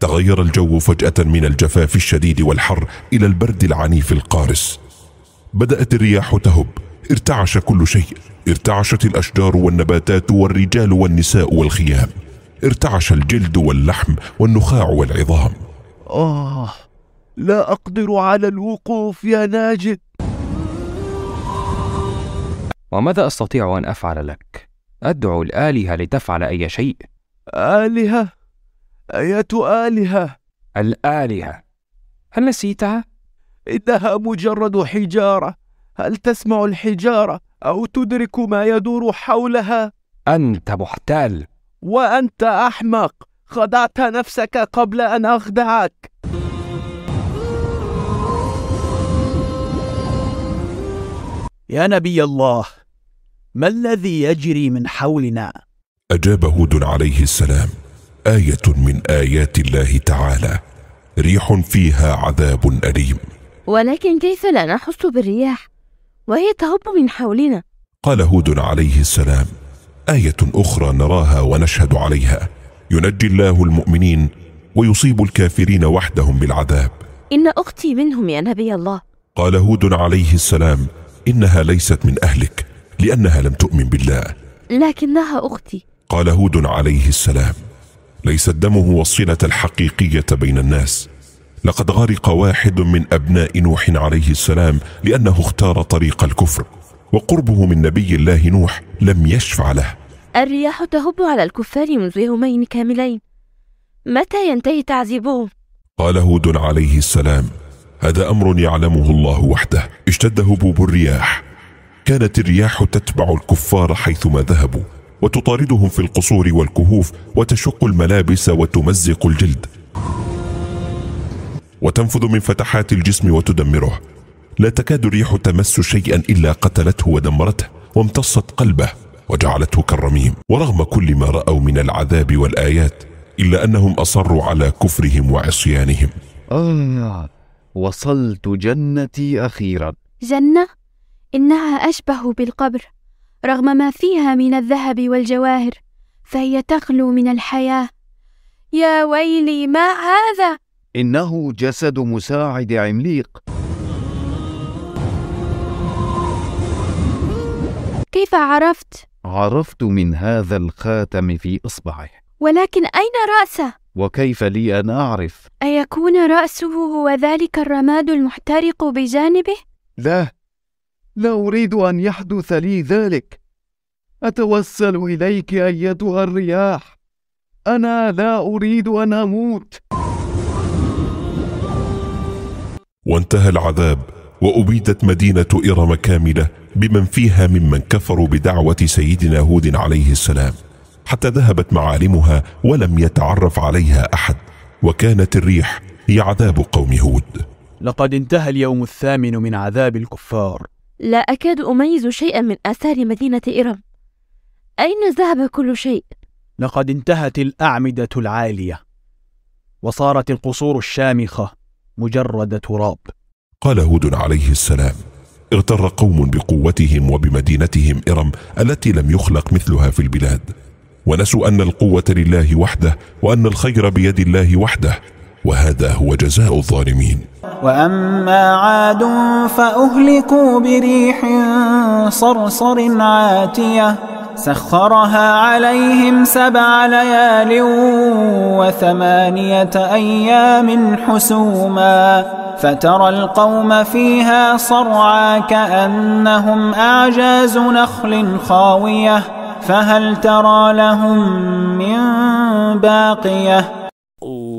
تغير الجو فجأة من الجفاف الشديد والحر إلى البرد العنيف القارس بدأت الرياح تهب ارتعش كل شيء ارتعشت الأشجار والنباتات والرجال والنساء والخيام ارتعش الجلد واللحم والنخاع والعظام آه لا أقدر على الوقوف يا ناجد وماذا أستطيع أن أفعل لك؟ أدعو الآلهة لتفعل أي شيء آلهة؟ أية آلهة الآلهة هل نسيتها؟ إنها مجرد حجارة هل تسمع الحجارة أو تدرك ما يدور حولها؟ أنت محتال وأنت أحمق خدعت نفسك قبل أن أخدعك يا نبي الله ما الذي يجري من حولنا؟ أجاب هود عليه السلام ايه من ايات الله تعالى ريح فيها عذاب اليم ولكن كيف لا نحس بالرياح وهي تهب من حولنا قال هود عليه السلام ايه اخرى نراها ونشهد عليها ينجي الله المؤمنين ويصيب الكافرين وحدهم بالعذاب ان اختي منهم يا نبي الله قال هود عليه السلام انها ليست من اهلك لانها لم تؤمن بالله لكنها اختي قال هود عليه السلام ليس الدم هو الصلة الحقيقية بين الناس لقد غرق واحد من أبناء نوح عليه السلام لأنه اختار طريق الكفر وقربه من نبي الله نوح لم يشفع له الرياح تهب على الكفار منذ يومين كاملين متى ينتهي تعذيبهم؟ قال هود عليه السلام هذا أمر يعلمه الله وحده اشتد هبوب الرياح كانت الرياح تتبع الكفار حيثما ذهبوا وتطاردهم في القصور والكهوف وتشق الملابس وتمزق الجلد وتنفذ من فتحات الجسم وتدمره لا تكاد الريح تمس شيئا إلا قتلته ودمرته وامتصت قلبه وجعلته كالرميم ورغم كل ما رأوا من العذاب والآيات إلا أنهم أصروا على كفرهم وعصيانهم آه وصلت جنتي أخيرا جنة؟ إنها أشبه بالقبر رغم ما فيها من الذهب والجواهر فهي تخلو من الحياه يا ويلي ما هذا انه جسد مساعد عمليق كيف عرفت عرفت من هذا الخاتم في اصبعه ولكن اين راسه وكيف لي ان اعرف ايكون راسه هو ذلك الرماد المحترق بجانبه لا لا اريد ان يحدث لي ذلك اتوسل اليك ايتها الرياح انا لا اريد ان اموت وانتهى العذاب وابيدت مدينه ارم كامله بمن فيها ممن كفروا بدعوه سيدنا هود عليه السلام حتى ذهبت معالمها ولم يتعرف عليها احد وكانت الريح هي عذاب قوم هود لقد انتهى اليوم الثامن من عذاب الكفار لا أكاد أميز شيئا من آثار مدينة إرم أين ذهب كل شيء؟ لقد انتهت الأعمدة العالية وصارت القصور الشامخة مجرد تراب قال هود عليه السلام اغتر قوم بقوتهم وبمدينتهم إرم التي لم يخلق مثلها في البلاد ونسوا أن القوة لله وحده وأن الخير بيد الله وحده وهذا هو جزاء الظالمين واما عاد فاهلكوا بريح صرصر عاتيه سخرها عليهم سبع ليال وثمانيه ايام حسوما فترى القوم فيها صرعى كانهم اعجاز نخل خاويه فهل ترى لهم من باقيه